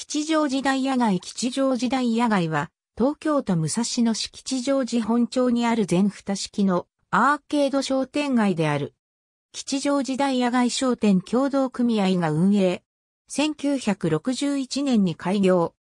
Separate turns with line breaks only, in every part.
吉祥寺大野外吉祥寺大野外は、東京都武蔵野市吉祥寺本町にある全蓋式のアーケード商店街である。吉祥寺大野外商店共同組合が運営。1961年に開業。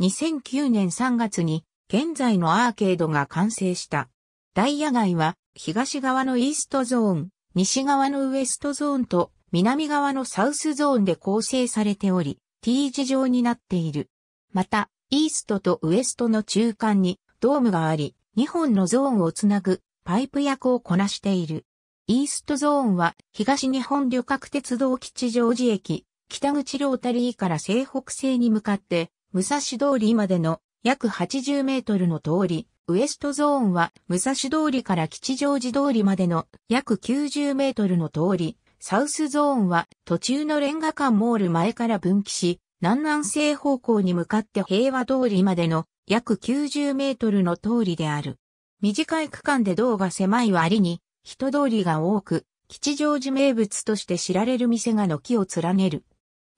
2009年3月に現在のアーケードが完成した。大野外は東側のイーストゾーン、西側のウエストゾーンと南側のサウスゾーンで構成されており、T 字状になっている。また、イーストとウエストの中間にドームがあり、2本のゾーンをつなぐパイプ役をこなしている。イーストゾーンは東日本旅客鉄道吉祥寺駅、北口ロータリーから西北西に向かって、武蔵通りまでの約80メートルの通り、ウエストゾーンは武蔵通りから吉祥寺通りまでの約90メートルの通り、サウスゾーンは途中のレンガ館モール前から分岐し、南南西方向に向かって平和通りまでの約90メートルの通りである。短い区間で道が狭い割に人通りが多く、吉祥寺名物として知られる店が軒を連ねる。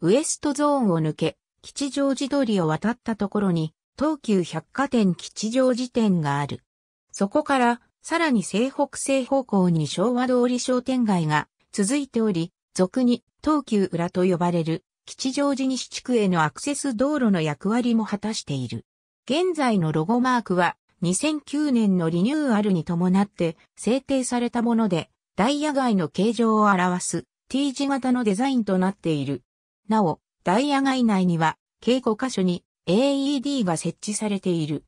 ウエストゾーンを抜け、吉祥寺通りを渡ったところに、東急百貨店吉祥寺店がある。そこから、さらに西北西方向に昭和通り商店街が続いており、俗に東急裏と呼ばれる吉祥寺西地区へのアクセス道路の役割も果たしている。現在のロゴマークは2009年のリニューアルに伴って制定されたもので、ダイヤ街の形状を表す T 字型のデザインとなっている。なお、ダイヤ街内には稽古箇所に AED が設置されている。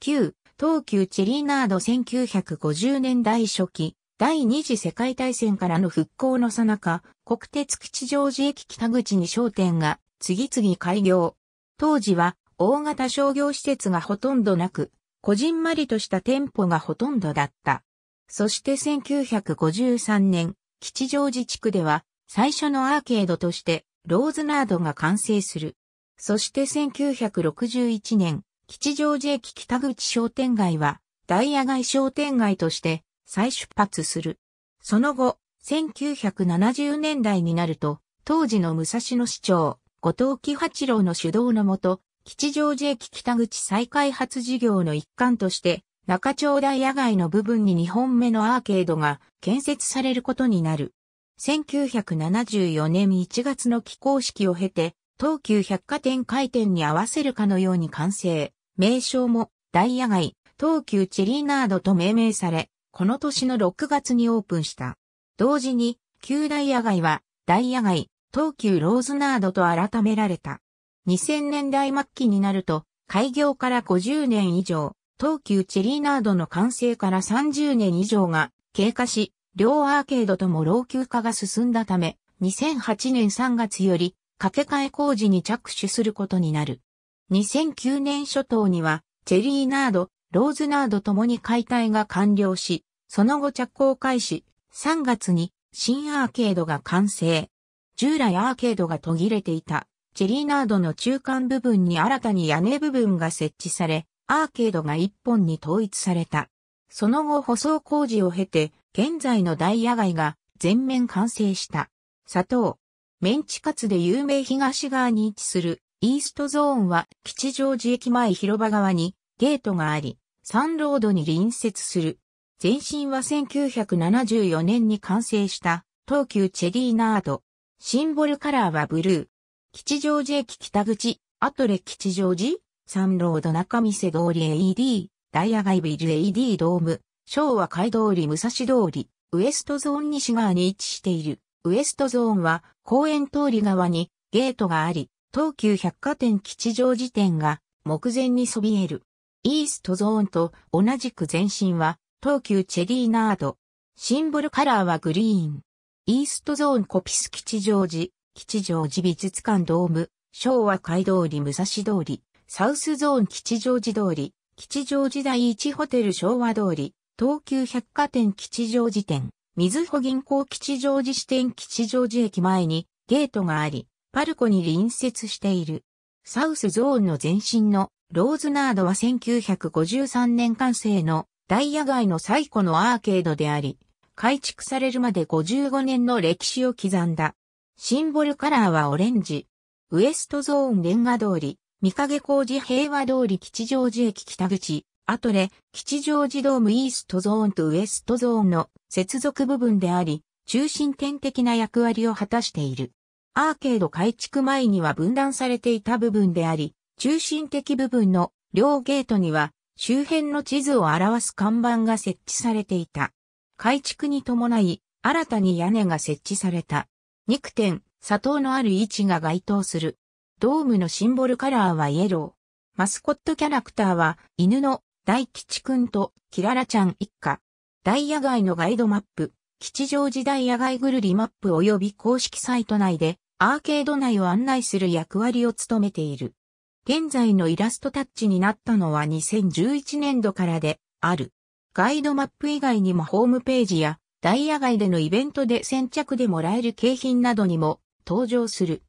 旧東急チェリーナード1950年代初期、第二次世界大戦からの復興のさなか、国鉄吉祥寺駅北口に商店が次々開業。当時は大型商業施設がほとんどなく、こじんまりとした店舗がほとんどだった。そして1953年、吉祥寺地区では最初のアーケードとしてローズナードが完成する。そして1961年、吉祥寺駅北口商店街はダイヤ街商店街として再出発する。その後、1970年代になると、当時の武蔵野市長、後藤喜八郎の主導のもと、吉祥寺駅北口再開発事業の一環として、中町大野外の部分に2本目のアーケードが建設されることになる。1974年1月の起工式を経て、東急百貨店開店に合わせるかのように完成。名称も、大野外、街、東急チェリーナードと命名され、この年の6月にオープンした。同時に、旧大野街は、大野街、東急ローズナードと改められた。2000年代末期になると、開業から50年以上、東急チェリーナードの完成から30年以上が経過し、両アーケードとも老朽化が進んだため、2008年3月より、掛け替え工事に着手することになる。2009年初頭には、チェリーナード、ローズナードともに解体が完了し、その後着工開始、3月に新アーケードが完成。従来アーケードが途切れていた、チェリーナードの中間部分に新たに屋根部分が設置され、アーケードが一本に統一された。その後舗装工事を経て、現在の大野外が全面完成した。砂糖。メンチカツで有名東側に位置するイーストゾーンは吉祥寺駅前広場側にゲートがあり、サンロードに隣接する。前身は1974年に完成した東急チェリーナード。シンボルカラーはブルー。吉祥寺駅北口、アトレ吉祥寺、サンロード中見世通り AED、ダイヤ街ビル AED ドーム、昭和街通り武蔵通り、ウエストゾーン西側に位置している。ウエストゾーンは公園通り側にゲートがあり、東急百貨店吉祥寺店が目前にそびえる。イーストゾーンと同じく前身は東急チェリーナード。シンボルカラーはグリーン。イーストゾーンコピス吉祥寺、吉祥寺美術館ドーム、昭和街通り武蔵通り、サウスゾーン吉祥寺通り、吉祥寺第一ホテル昭和通り、東急百貨店吉祥寺店、水穂銀行吉祥寺支店吉祥寺駅前にゲートがあり、パルコに隣接している。サウスゾーンの前身のローズナードは1953年完成のダイヤ街の最古のアーケードであり、改築されるまで55年の歴史を刻んだ。シンボルカラーはオレンジ。ウエストゾーンレンガ通り、三影工事平和通り吉祥寺駅北口、アトレ、吉祥寺ドームイーストゾーンとウエストゾーンの接続部分であり、中心点的な役割を果たしている。アーケード改築前には分断されていた部分であり、中心的部分の両ゲートには周辺の地図を表す看板が設置されていた。改築に伴い、新たに屋根が設置された。肉店、砂糖のある位置が該当する。ドームのシンボルカラーはイエロー。マスコットキャラクターは犬の大吉くんとキララちゃん一家。大野外のガイドマップ、吉祥寺大野外ぐるりマップ及び公式サイト内でアーケード内を案内する役割を務めている。現在のイラストタッチになったのは2011年度からである。ガイドマップ以外にもホームページやダイヤ街でのイベントで先着でもらえる景品などにも登場する。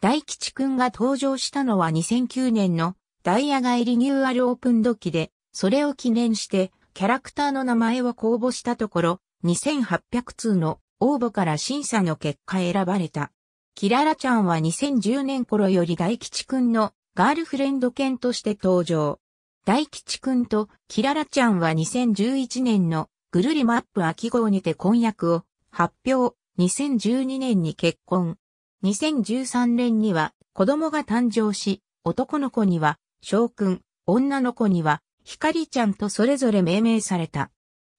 大吉くんが登場したのは2009年のダイヤ街リニューアルオープン時で、それを記念してキャラクターの名前を公募したところ、2800通の応募から審査の結果選ばれた。キララちゃんは2010年頃より大吉くんのガールフレンド犬として登場。大吉くんとキララちゃんは2011年のぐるりマップ秋号にて婚約を発表。2012年に結婚。2013年には子供が誕生し、男の子には翔くん、女の子には光ちゃんとそれぞれ命名された。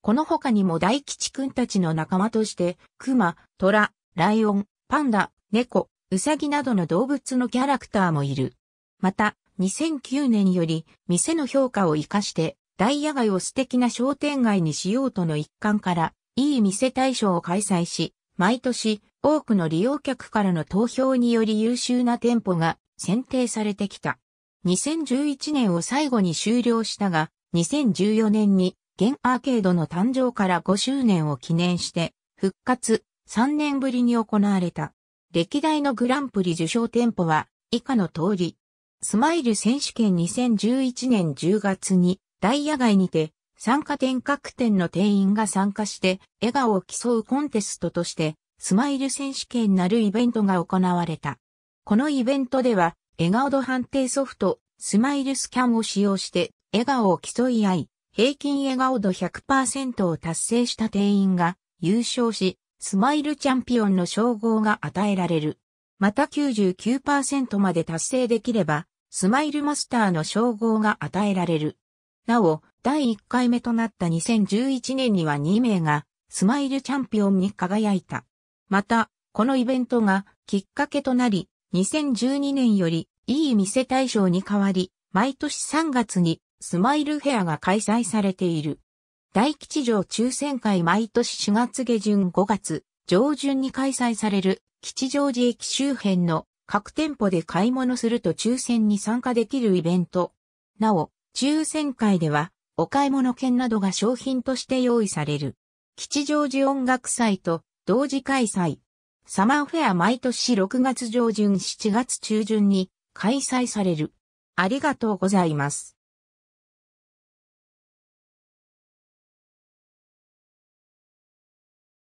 この他にも大吉くんたちの仲間として、熊、虎、ライオン、パンダ、猫、ウサギなどの動物のキャラクターもいる。また、2009年より、店の評価を活かして、ダイヤ街を素敵な商店街にしようとの一環から、いい店大賞を開催し、毎年、多くの利用客からの投票により優秀な店舗が選定されてきた。2011年を最後に終了したが、2014年に現アーケードの誕生から5周年を記念して復活3年ぶりに行われた。歴代のグランプリ受賞店舗は以下の通り、スマイル選手権2011年10月に、ダイヤ街にて、参加点各点の定員が参加して、笑顔を競うコンテストとして、スマイル選手権なるイベントが行われた。このイベントでは、笑顔度判定ソフト、スマイルスキャンを使用して、笑顔を競い合い、平均笑顔度100%を達成した定員が優勝し、スマイルチャンピオンの称号が与えられる。また99%まで達成できれば、スマイルマスターの称号が与えられる。なお、第1回目となった2011年には2名がスマイルチャンピオンに輝いた。また、このイベントがきっかけとなり、2012年よりいい店大賞に変わり、毎年3月にスマイルフェアが開催されている。大吉城抽選会毎年4月下旬5月上旬に開催される吉祥寺駅周辺の各店舗で買い物すると抽選に参加できるイベント。なお、抽選会では、お買い物券などが商品として用意される。吉祥寺音楽祭と同時開催。サマーフェア毎年6月上旬7月中旬に開催される。ありがとうございます。